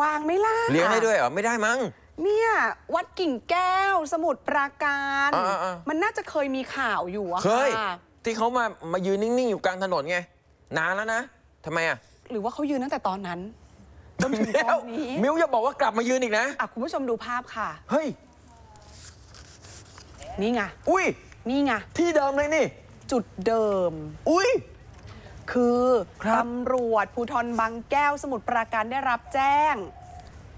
วางไม่ล่ะเลี้ยงได้ด้วยเหรอไม่ได้มั้ง เนี่ย วัดกิ่งแก้วสมุทรปราการ มันน่าจะเคยมีข่าวอยู่อะเคย่ะที่เขามามายืนนิ่งๆ อยู่กลางถนนไง นานแล้วนะทำไมอะหรือว่าเขายืนตั้งแต่ตอนนั้นจนถึงตอนนี้วมิวอย่าบอกว่ากลับมายืนอีกนะอ่ะคุณผู้ชมดูภาพค่ะเฮ้ยนี่ไงอุ้ยนี่ไง ที่เดิมเลยนี่ จุดเดิมอุ้ยคือตำรวจภูทรบางแก้วสมุทรปราการได้รับแจ้ง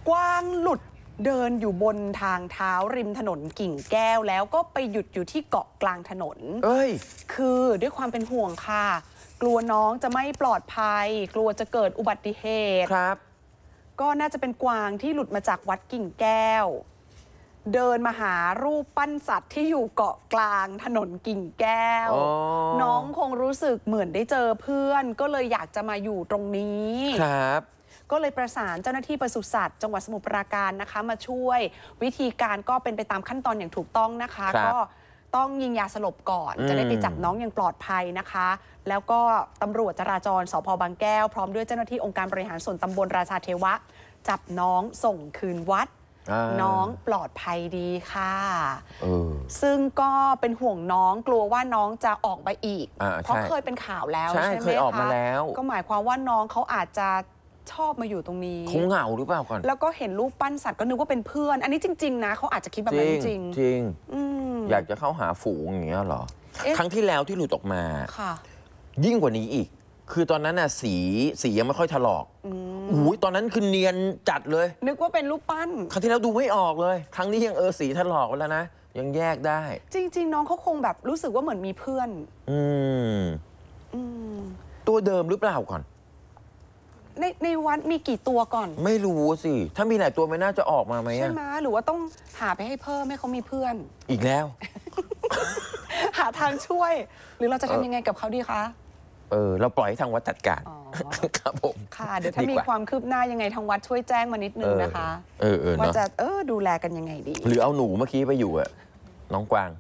กวางหลุดเดินอยู่บนทางเท้าริมถนนกิ่งแก้วแล้วก็ไปหยุดอยู่ที่เกาะกลางถนน เอ้ยคือด้วยความเป็นห่วงค่ะ กลัวน้องจะไม่ปลอดภัย กลัวจะเกิดอุบัติเหตุครับ ก็น่าจะเป็นกวางที่หลุดมาจากวัดกิ่งแก้วเดินมาหารูปปั้นสัตว์ที่อยู่เกาะกลางถนนกิ่งแก้ว น้องคงรู้สึกเหมือนได้เจอเพื่อน ก็เลยอยากจะมาอยู่ตรงนี้ ครับ ก็เลยประสานเจ้าหน้าที่ปศุสัตว์ จังหวัดสมุทรปราการนะคะ มาช่วยวิธีการก็เป็นไปตามขั้นตอนอย่างถูกต้องนะคะคก็ต้องยิงยาสลบก่อนอจะได้ไปจับน้องอย่างปลอดภัยนะคะ แล้วก็ตำรวจจราจรสพบางแก้วพร้อมด้วยเจ้าหน้าที่องค์การบริหารส่วนตำบลราชาเทวะ จับน้องส่งคืนวัดน้องปลอดภัยดีค่ะ ซึ่งก็เป็นห่วงน้องกลัวว่าน้องจะออกไปอีก เพราะเคยเป็นข่าวแล้ว ใช่ไหมคะก็หมายความว่าน้องเขาอาจจะชอบมาอยู่ตรงนี้ คงเหงาหรือเปล่าก่อน แล้วก็เห็นรูปปั้นสัตว์ก็นึกว่าเป็นเพื่อน อันนี้จริงๆ นะเขาอาจจะคิดแบบนั้นจริงจริงอยากจะเข้าหาฝูงอย่างเงี้ยหรอ ครั้งที่แล้วที่หลุดออกมา ค่ะ ยิ่งกว่านี้อีก คือตอนนั้นน่ะสีสียังไม่ค่อยถลอกอโอ้ยตอนนั้นคือเนียนจัดเลย นึกว่าเป็นรูปปั้น ครั้งที่แล้วดูไม่ออกเลย ครั้งนี้ยังเออสีถลอกแล้วนะ ยังแยกได้ จริงๆ น้องเขาคงแบบรู้สึกว่าเหมือนมีเพื่อน อืม อืม ตัวเดิมหรือเปล่าก่อน ในในวัดมีกี่ตัวก่อน ไม่รู้สิ ถ้ามีหลายตัวไม่น่าจะออกมาไหมใช่ไหมหรือว่าต้องหาไปให้เพิ่มให้เขามีเพื่อน อีกแล้ว หาทางช่วย หรือเราจะทำยังไงกับเขาดีคะเออ เราปล่อยให้ทางวัดจัดการครับผมค่ะเดี๋ยวถ้ามีความคืบหน้ายังไง ทางวัดช่วยแจ้งมานิดนึงนะคะว่าจะ เออ ดูแลกันยังไงดี หรือเอาหนูเมื่อกี้ไปอยู่อะน้องกวาง